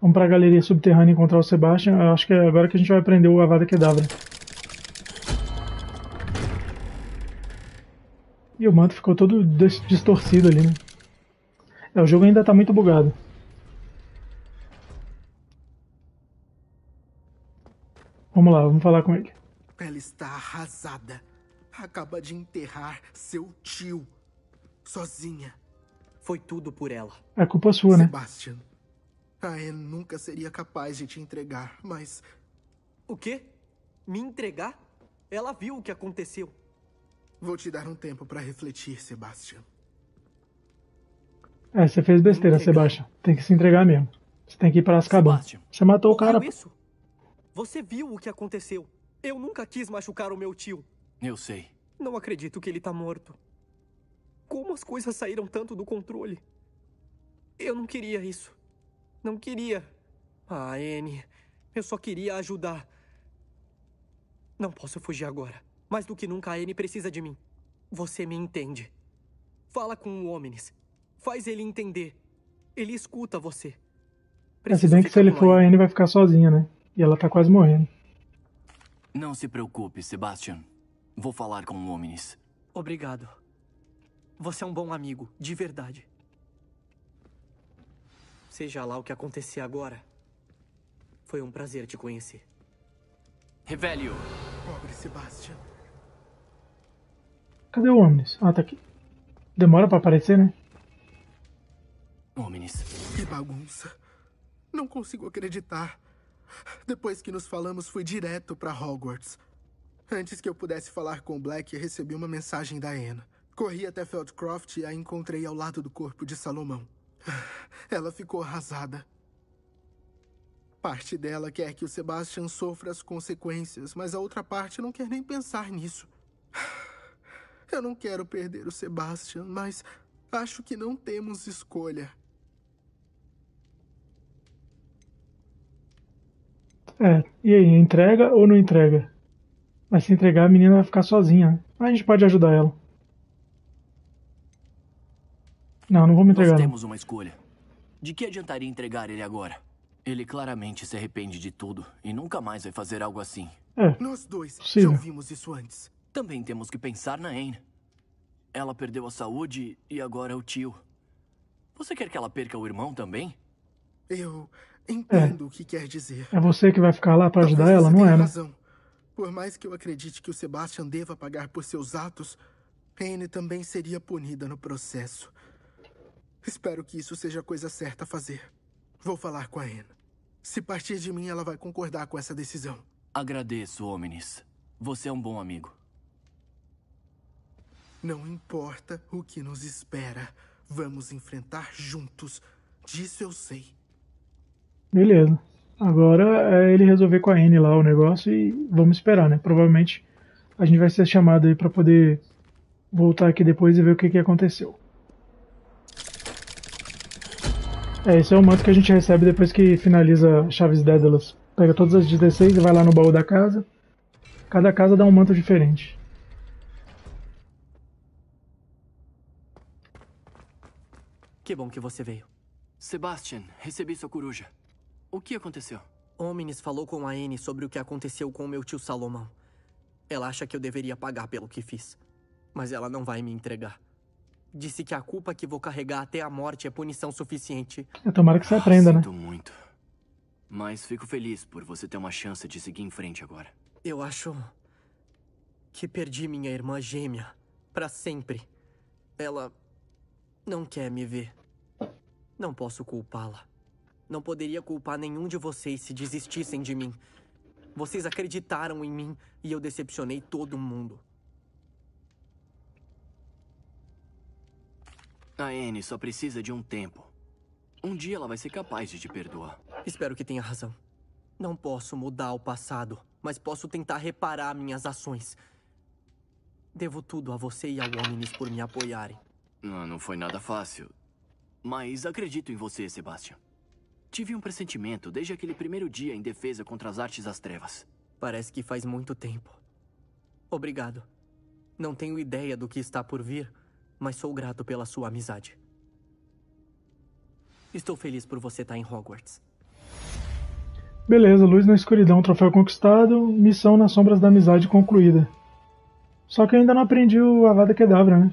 Vamos pra galeria subterrânea encontrar o Sebastian. Eu acho que é agora que a gente vai aprender o Avada Kedavra. E o manto ficou todo distorcido ali, né? É, o jogo ainda tá muito bugado. Vamos lá, vamos falar com ele. Ela está arrasada. Acaba de enterrar seu tio. Sozinha. Foi tudo por ela. É culpa sua, Sebastian, né? Sebastian, ah, eu é, nunca seria capaz de te entregar, mas. O quê? Me entregar? Ela viu o que aconteceu. Vou te dar um tempo para refletir, Sebastian. É, você fez besteira, Sebastian. Tem que se entregar mesmo. Você tem que ir para as cabanas. Você matou o cara. Isso? Você viu o que aconteceu. Eu nunca quis machucar o meu tio. Eu sei. Não acredito que ele tá morto. Como as coisas saíram tanto do controle? Eu não queria isso. Não queria. Ah, Anne, eu só queria ajudar. Não posso fugir agora. Mais do que nunca, a Anne precisa de mim. Você me entende. Fala com o Omnis. Faz ele entender. Ele escuta você. É, Preciso se bem que se ele for, a Anne vai ficar sozinha, né? E ela tá quase morrendo. Não se preocupe, Sebastian. Vou falar com o Omnis. Obrigado. Você é um bom amigo, de verdade. Seja lá o que acontecer agora, foi um prazer te conhecer. Revelio. Pobre Sebastian. Cadê o Omnis? Ah, tá aqui. Demora pra aparecer, né? Omnis. Que bagunça. Não consigo acreditar. Depois que nos falamos, fui direto para Hogwarts. Antes que eu pudesse falar com Black, recebi uma mensagem da Anna. Corri até Feldcroft e a encontrei ao lado do corpo de Salomão. Ela ficou arrasada. Parte dela quer que o Sebastian sofra as consequências, mas a outra parte não quer nem pensar nisso. Eu não quero perder o Sebastian, mas acho que não temos escolha. É, e aí, entrega ou não entrega? Mas se entregar, a menina vai ficar sozinha. A gente pode ajudar ela. Não, não vou me entregar. Nós temos uma escolha. De que adiantaria entregar ele agora? Ele claramente se arrepende de tudo e nunca mais vai fazer algo assim. É. Nós dois Sim. já ouvimos isso antes. Também temos que pensar na Anne. Ela perdeu a saúde e agora é o tio. Você quer que ela perca o irmão também? Eu entendo é. o que quer dizer. É você que vai ficar lá para ajudar ela, não é? Né? Razão. Por mais que eu acredite que o Sebastian deva pagar por seus atos, Anne também seria punida no processo. Espero que isso seja a coisa certa a fazer. Vou falar com a Anne. Se partir de mim, ela vai concordar com essa decisão. Agradeço, Omnis. Você é um bom amigo. Não importa o que nos espera, vamos enfrentar juntos. Disso eu sei. Beleza. Agora é ele resolver com a Anne lá o negócio e vamos esperar, né? Provavelmente a gente vai ser chamado aí para poder voltar aqui depois e ver o que, que aconteceu. É, esse é o manto que a gente recebe depois que finaliza Chaves Dédalas. Pega todas as 16 e vai lá no baú da casa. Cada casa dá um manto diferente. Que bom que você veio. Sebastian, recebi sua coruja. O que aconteceu? Omnis falou com a Anne sobre o que aconteceu com meu tio Salomão. Ela acha que eu deveria pagar pelo que fiz. Mas ela não vai me entregar. Disse que a culpa que vou carregar até a morte é punição suficiente. É, tomara que você aprenda, ah, né? Sinto muito. Mas fico feliz por você ter uma chance de seguir em frente agora. Eu acho que perdi minha irmã gêmea para sempre. Ela não quer me ver. Não posso culpá-la. Não poderia culpar nenhum de vocês se desistissem de mim. Vocês acreditaram em mim e eu decepcionei todo mundo. A Anne só precisa de um tempo. Um dia ela vai ser capaz de te perdoar. Espero que tenha razão. Não posso mudar o passado, mas posso tentar reparar minhas ações. Devo tudo a você e ao Omnis por me apoiarem. Não, não foi nada fácil. Mas acredito em você, Sebastian. Tive um pressentimento desde aquele primeiro dia em defesa contra as artes das trevas. Parece que faz muito tempo. Obrigado. Não tenho ideia do que está por vir, mas sou grato pela sua amizade. Estou feliz por você estar em Hogwarts. Beleza, luz na escuridão, troféu conquistado, missão nas sombras da amizade concluída. Só que eu ainda não aprendi o Avada Kedavra, né?